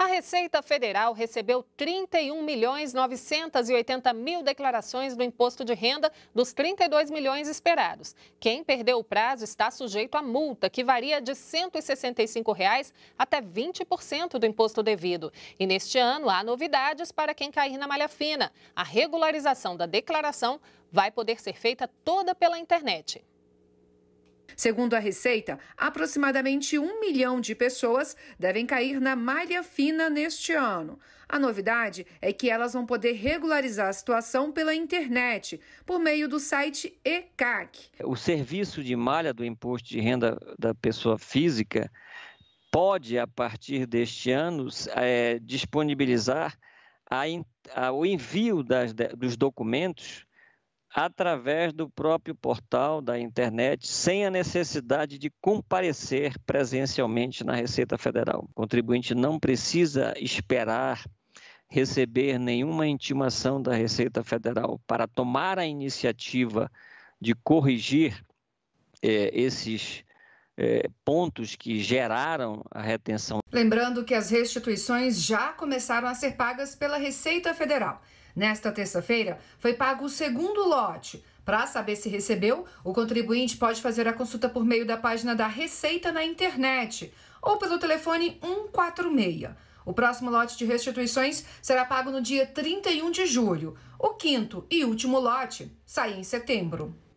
A Receita Federal recebeu 31 milhões 980 mil declarações do imposto de renda dos 32 milhões esperados. Quem perdeu o prazo está sujeito a multa, que varia de R$ 165 reais até 20% do imposto devido. E neste ano há novidades para quem cair na malha fina. A regularização da declaração vai poder ser feita toda pela internet. Segundo a Receita, aproximadamente um milhão de pessoas devem cair na malha fina neste ano. A novidade é que elas vão poder regularizar a situação pela internet, por meio do site ECAC. O serviço de malha do imposto de renda da pessoa física pode, a partir deste ano, é, disponibilizar a, a, o envio das, dos documentos através do próprio portal da internet, sem a necessidade de comparecer presencialmente na Receita Federal. O contribuinte não precisa esperar receber nenhuma intimação da Receita Federal para tomar a iniciativa de corrigir é, esses é, pontos que geraram a retenção. Lembrando que as restituições já começaram a ser pagas pela Receita Federal. Nesta terça-feira, foi pago o segundo lote. Para saber se recebeu, o contribuinte pode fazer a consulta por meio da página da Receita na internet ou pelo telefone 146. O próximo lote de restituições será pago no dia 31 de julho. O quinto e último lote sai em setembro.